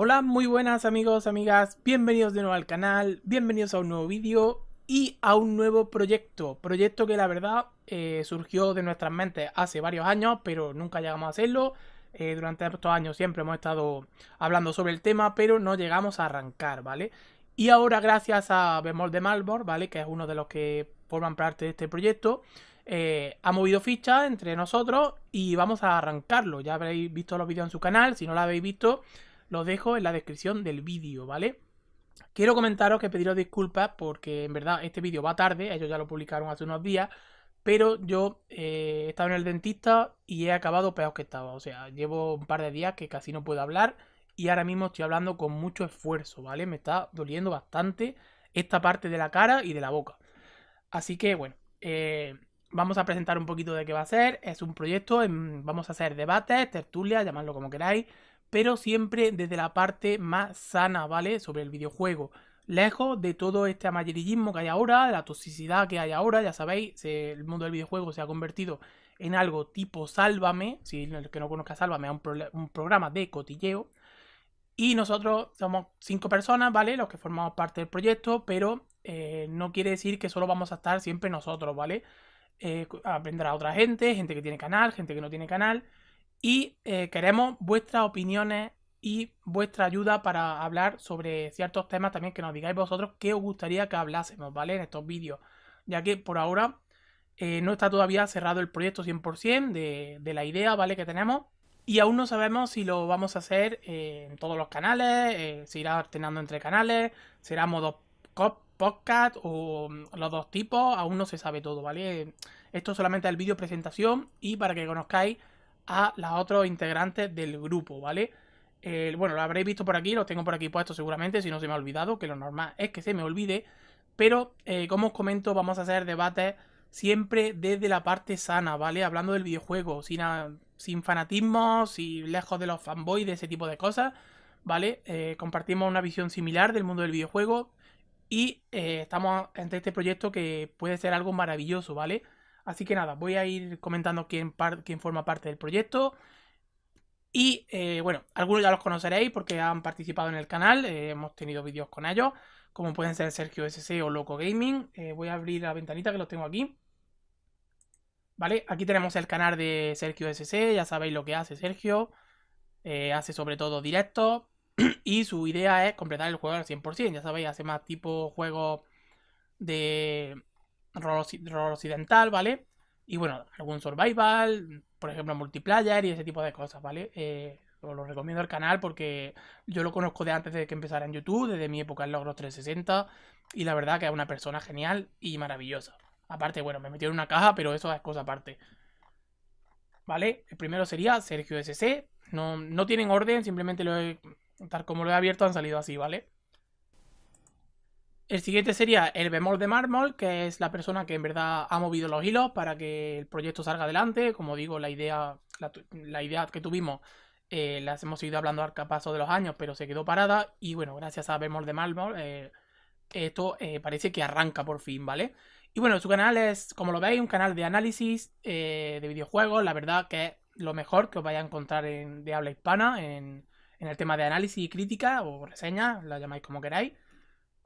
Hola, muy buenas amigos, amigas, bienvenidos de nuevo al canal, bienvenidos a un nuevo vídeo y a un nuevo proyecto. Proyecto que la verdad eh, surgió de nuestras mentes hace varios años, pero nunca llegamos a hacerlo. Eh, durante estos años siempre hemos estado hablando sobre el tema, pero no llegamos a arrancar, ¿vale? Y ahora gracias a Bemol de Malbor, ¿vale? Que es uno de los que forman parte de este proyecto, eh, ha movido ficha entre nosotros y vamos a arrancarlo. Ya habréis visto los vídeos en su canal, si no lo habéis visto, lo dejo en la descripción del vídeo, ¿vale? Quiero comentaros que pediros disculpas porque en verdad este vídeo va tarde, ellos ya lo publicaron hace unos días, pero yo estaba eh, he estado en el dentista y he acabado peor que estaba, o sea, llevo un par de días que casi no puedo hablar y ahora mismo estoy hablando con mucho esfuerzo, ¿vale? Me está doliendo bastante esta parte de la cara y de la boca. Así que bueno, eh, vamos a presentar un poquito de qué va a ser. Es un proyecto, vamos a hacer debates, tertulias, llamadlo como queráis, pero siempre desde la parte más sana, ¿vale? Sobre el videojuego. Lejos de todo este amarillismo que hay ahora, de la toxicidad que hay ahora, ya sabéis, el mundo del videojuego se ha convertido en algo tipo Sálvame, si el que no conozca Sálvame es un, programa de cotilleo. Y nosotros somos cinco personas, ¿vale? Los que formamos parte del proyecto, pero eh, no quiere decir que solo vamos a estar siempre nosotros, ¿vale? Eh, Aprender a otra gente, gente que tiene canal, gente que no tiene canal y eh, queremos vuestras opiniones y vuestra ayuda para hablar sobre ciertos temas también que nos digáis vosotros que os gustaría que hablásemos, ¿vale? En estos vídeos, ya que por ahora eh, no está todavía cerrado el proyecto 100% de, la idea, ¿vale? Que tenemos. Y aún no sabemos si lo vamos a hacer eh, en todos los canales, Si irá alternando entre canales, será modo podcast o mm, los dos tipos, aún no se sabe todo, ¿vale? Esto solamente es el vídeo presentación y para que conozcáis a los otros integrantes del grupo, ¿vale? bueno, lo habréis visto por aquí, lo tengo por aquí puesto seguramente, si no se me ha olvidado, que lo normal es que se me olvide. Pero, eh, como os comento, vamos a hacer debates siempre desde la parte sana, ¿vale? Hablando del videojuego, sin, sin fanatismos lejos de los fanboys, de ese tipo de cosas, ¿vale? Eh, compartimos una visión similar del mundo del videojuego y eh, estamos ante este proyecto que puede ser algo maravilloso, ¿vale? Así que nada, voy a ir comentando quién, forma parte del proyecto. Y eh, bueno, algunos ya los conoceréis porque han participado en el canal, eh, hemos tenido vídeos con ellos, como pueden ser Sergio SC o Loco Gaming. Eh, voy a abrir la ventanita que los tengo aquí. ¿Vale? Aquí tenemos el canal de Sergio SC, ya sabéis lo que hace Sergio. hace sobre todo directos y su idea es completar el juego al 100%. Ya sabéis, hace más tipo juegos de rol, occidental, ¿vale? Y bueno, algún survival, por ejemplo, multiplayer y ese tipo de cosas, ¿vale? Eh, os lo recomiendo al canal porque yo lo conozco de antes de que empezara en YouTube, desde mi época en Logros 360, y la verdad que es una persona genial y maravillosa. Aparte, bueno, me metió en una caja, pero eso es cosa aparte. ¿Vale? El primero sería Sergio SC. No, no tienen orden, simplemente lo he, tal como lo he abierto han salido así, ¿vale? El siguiente sería el bemol de mármol, que es la persona que en verdad ha movido los hilos para que el proyecto salga adelante. Como digo, la idea, la, idea que tuvimos eh, las hemos ido hablando al paso de los años, pero se quedó parada. Y bueno, gracias a bemol de mármol, eh, esto eh, parece que arranca por fin, ¿vale? Y bueno, su canal es, como lo veis, un canal de análisis de videojuegos. La verdad que es lo mejor que os vais a encontrar en, de habla hispana en, en el tema de análisis y crítica o reseña, la llamáis como queráis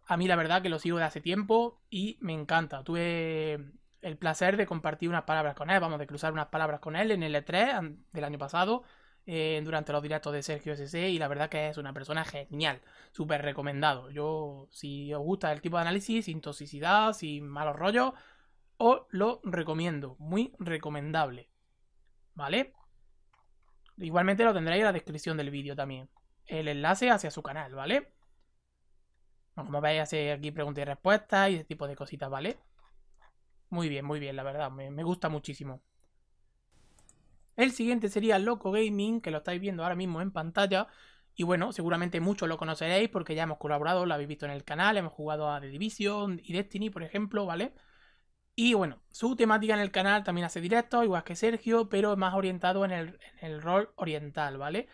a mí la verdad que lo sigo de hace tiempo y me encanta. Tuve el placer de compartir unas palabras con él, vamos, de cruzar unas palabras con él en el E3 del año pasado, eh, durante los directos de Sergio SC, y la verdad que es una persona genial, súper recomendado. Yo, si os gusta el tipo de análisis, sin toxicidad, sin malos rollos, os lo recomiendo, muy recomendable. ¿Vale? Igualmente lo tendréis en la descripción del vídeo también. El enlace hacia su canal, ¿vale? Como veis, hace aquí preguntas y respuestas y ese tipo de cositas, ¿vale? Muy bien, muy bien, la verdad, me, gusta muchísimo. El siguiente sería Loco Gaming, que lo estáis viendo ahora mismo en pantalla. Y bueno, seguramente muchos lo conoceréis porque ya hemos colaborado, lo habéis visto en el canal, hemos jugado a The Division y Destiny, por ejemplo, ¿vale? Y bueno, su temática en el canal también hace directo, igual que Sergio, pero más orientado en el, en el, rol oriental, ¿vale?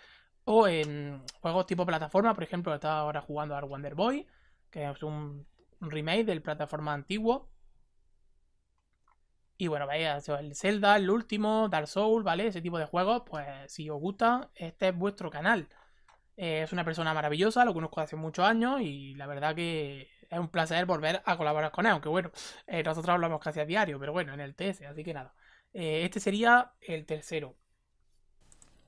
O en juegos tipo plataforma, por ejemplo, estaba ahora jugando a Wonder Boy es un remake del plataforma antiguo. Y bueno, vaya, el Zelda, el último, Dark Souls, ¿vale? Ese tipo de juegos, pues si os gusta, este es vuestro canal. Eh, es una persona maravillosa, lo conozco hace muchos años y la verdad que es un placer volver a colaborar con él, aunque bueno, eh, nosotros hablamos casi a diario, pero bueno, en el TS, así que nada. Eh, este sería el tercero.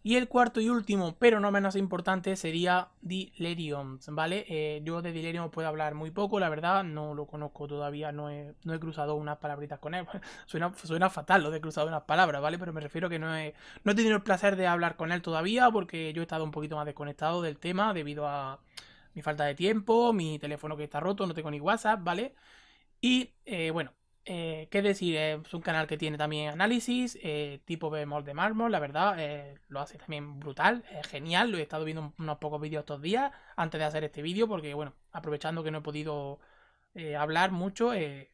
Y el cuarto y último, pero no menos importante, sería Dilerium, ¿vale? Eh, yo de Dilerium puedo hablar muy poco, la verdad, no lo conozco todavía, no he, no he cruzado unas palabritas con él. suena, fatal lo de cruzado unas palabras, ¿vale? Pero me refiero que no he, no he tenido el placer de hablar con él todavía porque yo he estado un poquito más desconectado del tema debido a mi falta de tiempo, mi teléfono que está roto, no tengo ni WhatsApp, ¿vale? Y eh, bueno, eh, ¿Qué decir? Eh, es un canal que tiene también análisis, eh, tipo bemol de mármol, la verdad, lo hace también brutal, es genial, lo he estado viendo unos pocos vídeos estos días antes de hacer este vídeo, porque bueno, aprovechando que no he podido hablar mucho, he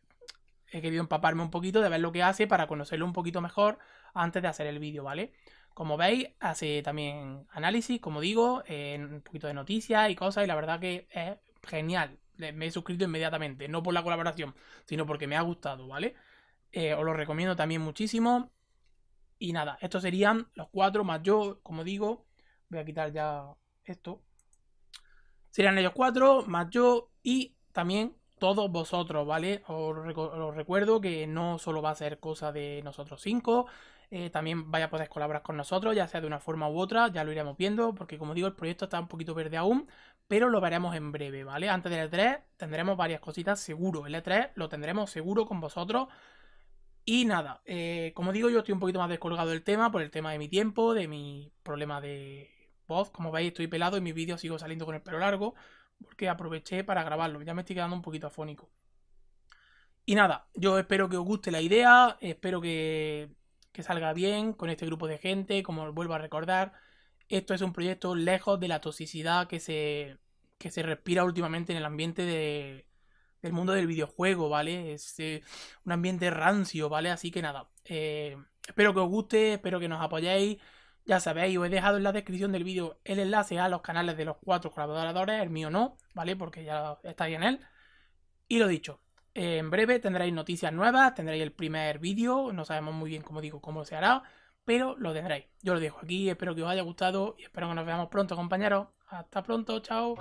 querido empaparme un poquito de ver lo que hace para conocerlo un poquito mejor antes de hacer el vídeo, ¿vale? Como veis, hace también análisis, como digo, un poquito de noticias y cosas, y la verdad que es genial, me he suscrito inmediatamente, no por la colaboración, sino porque me ha gustado, ¿vale? Eh, os lo recomiendo también muchísimo. Y nada, estos serían los cuatro más yo, como digo, voy a quitar ya esto. Serían ellos cuatro, más yo y también todos vosotros, ¿vale? Os, recuerdo que no solo va a ser cosa de nosotros cinco, eh, también vaya a poder colaborar con nosotros, ya sea de una forma u otra, ya lo iremos viendo, porque como digo, el proyecto está un poquito verde aún, pero lo veremos en breve, ¿vale? Antes del E3 tendremos varias cositas seguro. El E3 lo tendremos seguro con vosotros. Y nada, eh, como digo, yo estoy un poquito más descolgado del tema por el tema de mi tiempo, de mi problema de voz. Como veis, estoy pelado y mis vídeos sigo saliendo con el pelo largo porque aproveché para grabarlo. Ya me estoy quedando un poquito afónico. Y nada, yo espero que os guste la idea, espero que, que salga bien con este grupo de gente, como os vuelvo a recordar. Esto es un proyecto lejos de la toxicidad que se, que se respira últimamente en el ambiente del mundo del videojuego, ¿vale? Es eh, un ambiente rancio, ¿vale? Así que nada, eh, espero que os guste, espero que nos apoyéis. Ya sabéis, os he dejado en la descripción del vídeo el enlace a los canales de los cuatro colaboradores, el mío no, ¿vale? Porque ya estáis en él. Y lo dicho, eh, en breve tendréis noticias nuevas, tendréis el primer vídeo, no sabemos muy bien, como digo, cómo se hará pero lo tendréis. Yo lo dejo aquí, espero que os haya gustado y espero que nos veamos pronto, compañeros. Hasta pronto, chao.